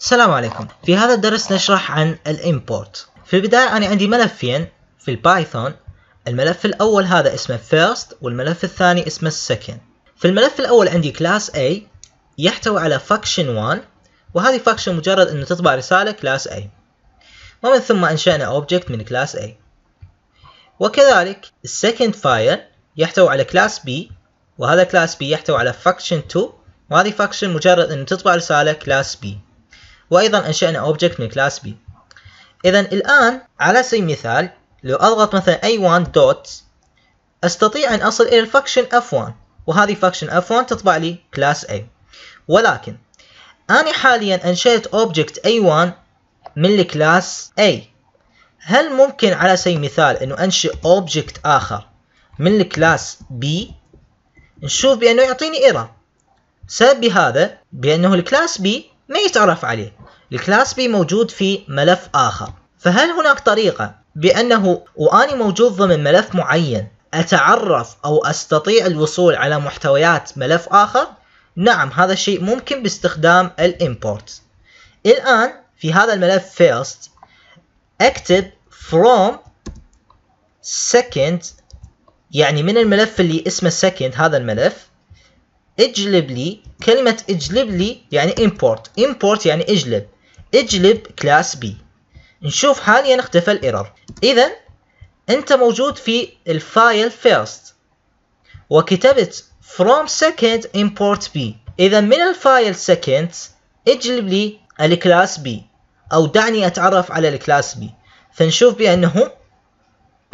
السلام عليكم في هذا الدرس نشرح عن الامبورت في البداية أنا عندي ملفين في البايثون الملف الأول هذا اسمه first والملف الثاني اسمه second في الملف الأول عندي class A يحتوي على function 1 وهذه function مجرد أنه تطبع رسالة class A ومن ثم أنشأنا object من class A وكذلك second file يحتوي على class B وهذا class B يحتوي على function 2 وهذه function مجرد أنه تطبع رسالة class B وأيضا أنشأنا أوبجكت من كلاس B إذا الآن على سبيل المثال لو أضغط مثلا A1 دوت أستطيع أن أصل إلى الفاكشن F1 وهذه فاكشن F1 تطبع لي كلاس A ولكن أنا حاليا أنشأت أوبجكت A1 من الكلاس A هل ممكن على سبيل المثال أنه أنشئ أوبجكت آخر من الكلاس B نشوف بأنه يعطيني إيرور سبب هذا بأنه الكلاس B ما يتعرف عليه الكلاس بي موجود في ملف آخر فهل هناك طريقة بأنه وأني موجود ضمن ملف معين أتعرف أو أستطيع الوصول على محتويات ملف آخر؟ نعم هذا الشيء ممكن باستخدام الامبورت الآن في هذا الملف first اكتب from second يعني من الملف اللي اسمه second هذا الملف اجلب لي كلمة اجلب لي يعني import import يعني اجلب اجلب كلاس بي نشوف حاليا اختفى الايرور اذا انت موجود في الفايل first وكتبت from second import b اذا من الفايل second اجلب لي الكلاس b او دعني اتعرف على الكلاس b فنشوف بانه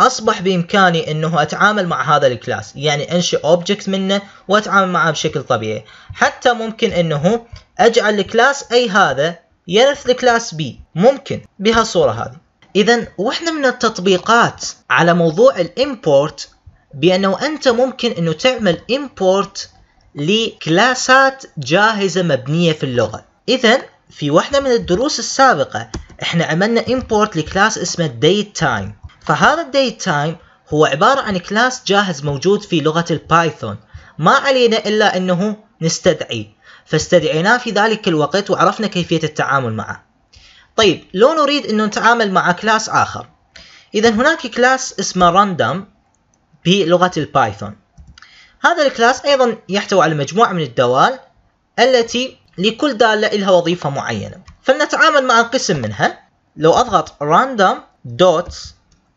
اصبح بامكاني انه اتعامل مع هذا الكلاس يعني انشئ اوبجكت منه واتعامل معه بشكل طبيعي حتى ممكن انه اجعل الكلاس اي هذا يرث لكلاس بي ممكن بها الصورة هذه إذا واحدة من التطبيقات على موضوع الإمبورت بأنه أنت ممكن أنه تعمل إمبورت لكلاسات جاهزة مبنية في اللغة إذا في واحدة من الدروس السابقة احنا عملنا إمبورت لكلاس اسمه date time فهذا Date Time هو عبارة عن كلاس جاهز موجود في لغة البايثون ما علينا إلا أنه نستدعيه فاستدعيناه في ذلك الوقت وعرفنا كيفية التعامل معه طيب لو نريد أن نتعامل مع كلاس آخر إذا هناك كلاس اسمه random بلغة البايثون هذا الكلاس أيضا يحتوي على مجموعة من الدوال التي لكل دالة لها وظيفة معينة فلنتعامل مع قسم منها لو أضغط random dot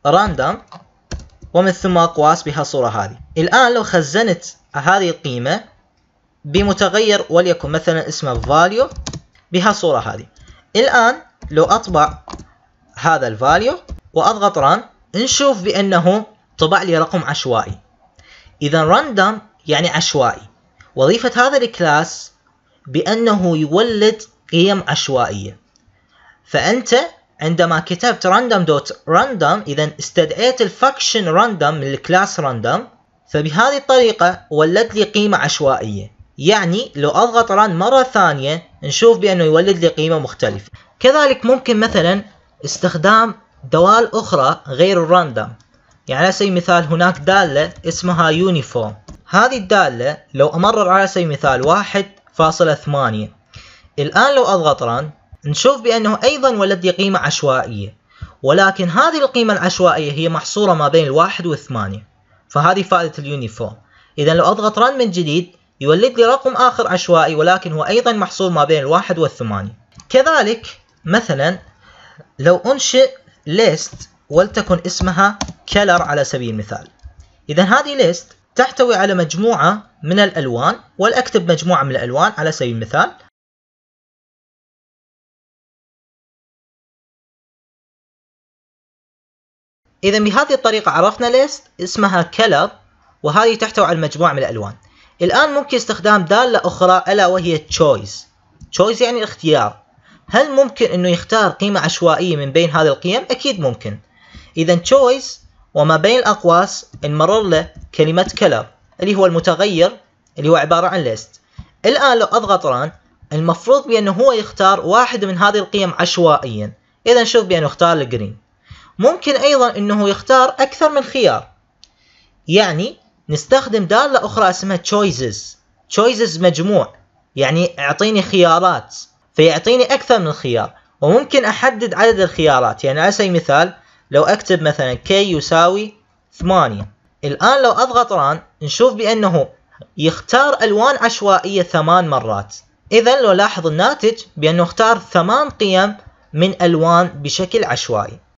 random ومن ثم أقواس بها الصورة هذه الآن لو خزنت هذه القيمة بمتغير وليكن مثلا اسمه value بهالصورة هذه الآن لو أطبع هذا الفاليو وأضغط run نشوف بأنه طبع لي رقم عشوائي إذا random يعني عشوائي وظيفة هذا الكلاس بأنه يولد قيم عشوائية فأنت عندما كتبت random دوت random إذا استدعيت الفاكشن random من الكلاس random فبهذه الطريقة ولد لي قيمة عشوائية يعني لو أضغط run مرة ثانية نشوف بأنه يولد لي قيمة مختلفة كذلك ممكن مثلا استخدام دوال أخرى غير الراندم يعني على سبيل المثال هناك دالة اسمها يونيفورم هذه الدالة لو أمرر على سبيل المثال واحد فاصلة ثمانية الآن لو أضغط ران نشوف بأنه أيضا ولد لي قيمة عشوائية ولكن هذه القيمة العشوائية هي محصورة ما بين الواحد والثمانية فهذه فائدة اليونيفورم إذا لو أضغط ران من جديد يولد لي رقم آخر عشوائي ولكن هو أيضا محصور ما بين الواحد والثمانية كذلك مثلا لو أنشئ ليست ولتكن اسمها كلر على سبيل المثال إذا هذه ليست تحتوي على مجموعة من الألوان ولأكتب مجموعة من الألوان على سبيل المثال إذا بهذه الطريقة عرفنا ليست اسمها كلر وهذه تحتوي على مجموعة من الألوان الآن ممكن استخدام دالة أخرى ألا وهي choice choice يعني اختيار هل ممكن أنه يختار قيمة عشوائية من بين هذه القيم؟ أكيد ممكن إذا choice وما بين الأقواس نمرر له كلمة color اللي هو المتغير اللي هو عبارة عن list الآن لو أضغط run المفروض بأنه هو يختار واحد من هذه القيم عشوائيا إذا نشوف بأنه اختار الجرين ممكن أيضا أنه يختار أكثر من خيار يعني نستخدم دالة أخرى اسمها choices choices مجموع يعني اعطيني خيارات فيعطيني أكثر من خيار وممكن أحدد عدد الخيارات يعني على سبيل المثال لو أكتب مثلا k يساوي 8 الآن لو أضغط ران نشوف بأنه يختار ألوان عشوائية ثمان مرات إذا لو لاحظ الناتج بأنه اختار ثمان قيم من ألوان بشكل عشوائي